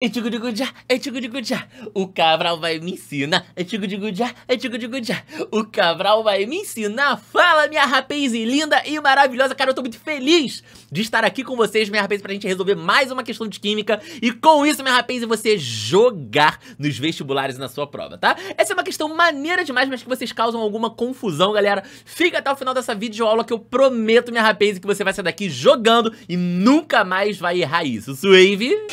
Etigudigudjá, etigudigudjá, o Cabral vai me ensinar. Etigudigudjá, etigudigudjá, o Cabral vai me ensinar. Fala, minha rapaz linda e maravilhosa. Cara, eu tô muito feliz de estar aqui com vocês, minha rapaz, pra gente resolver mais uma questão de química. E com isso, minha rapaz, você jogar nos vestibulares na sua prova, tá? Essa é uma questão maneira demais, mas que vocês causam alguma confusão, galera. Fica até o final dessa videoaula que eu prometo, minha rapaz, que você vai sair daqui jogando e nunca mais vai errar isso. Suave!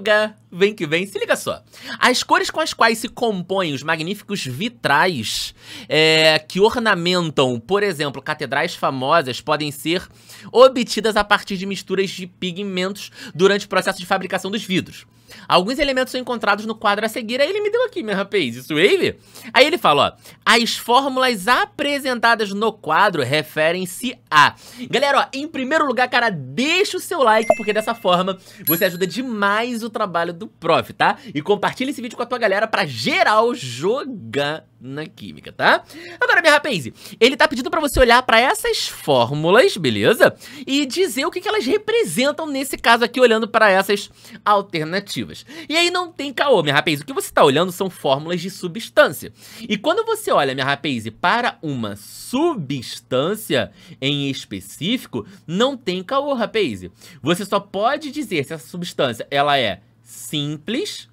yoga. Vem que vem, se liga só. As cores com as quais se compõem os magníficos vitrais é, que ornamentam, por exemplo, catedrais famosas, podem ser obtidas a partir de misturas de pigmentos durante o processo de fabricação dos vidros. Alguns elementos são encontrados no quadro a seguir. Aí ele me deu aqui, meu rapaz, isso ele? Aí ele fala, ó, as fórmulas apresentadas no quadro referem-se a... Galera, ó, em primeiro lugar, cara, deixa o seu like, porque dessa forma você ajuda demais o trabalho do prof, tá? E compartilha esse vídeo com a tua galera pra geral jogar na química, tá? Agora, minha rapaze, ele tá pedindo pra você olhar pra essas fórmulas, beleza? E dizer o que, que elas representam nesse caso aqui, olhando pra essas alternativas. E aí não tem caô, minha rapaze. O que você tá olhando são fórmulas de substância. E quando você olha, minha rapaze, para uma substância em específico, não tem caô, rapaze. Você só pode dizer se essa substância ela é simples,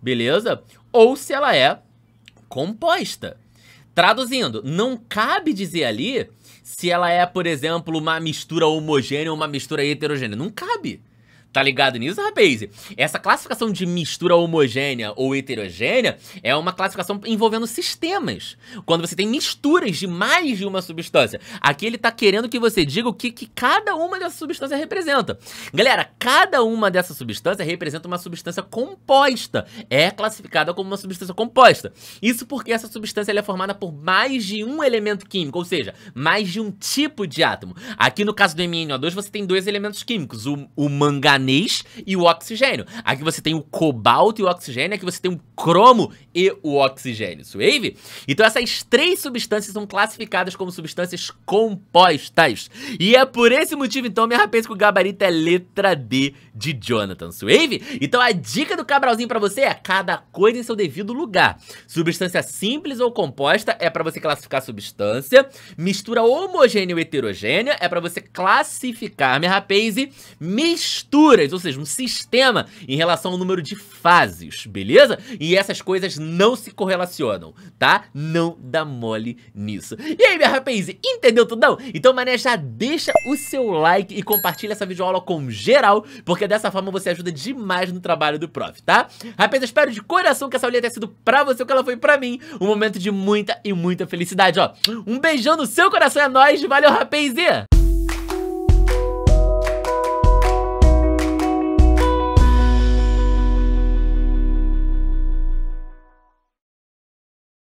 beleza? Ou se ela é composta. Traduzindo, não cabe dizer ali se ela é, por exemplo, uma mistura homogênea ou uma mistura heterogênea. Não cabe. Tá ligado nisso, Rapaze? Essa classificação de mistura homogênea ou heterogênea é uma classificação envolvendo sistemas. Quando você tem misturas de mais de uma substância. Aqui ele tá querendo que você diga o que, que cada uma dessas substâncias representa. Galera, cada uma dessas substâncias representa uma substância composta. É classificada como uma substância composta. Isso porque essa substância é formada por mais de um elemento químico, ou seja, mais de um tipo de átomo. Aqui no caso do MnO2 você tem dois elementos químicos, o, o manganês manganês e o oxigênio. Aqui você tem o cobalto e o oxigênio, aqui você tem o cromo e o oxigênio, suave? Então essas três substâncias são classificadas como substâncias compostas. E é por esse motivo, então, minha rapaz, que o gabarito é letra D de Jonathan, suave? Então a dica do Cabralzinho para você é cada coisa em seu devido lugar. Substância simples ou composta é para você classificar substância. Mistura homogênea ou heterogênea é para você classificar, minha rapaz, misturas, ou seja, um sistema em relação ao número de fases, beleza? E essas coisas não se correlacionam, tá? Não dá mole nisso. E aí, minha rapaz, entendeu não? Então, mané, já deixa o seu like e compartilha essa videoaula com geral, porque dessa forma você ajuda demais no trabalho do prof, tá? Rapaz, eu espero de coração que essa aulinha tenha sido pra você o que ela foi pra mim. Um momento de muita e muita felicidade, ó. Um beijão no seu coração é nóis, valeu, rapaziada!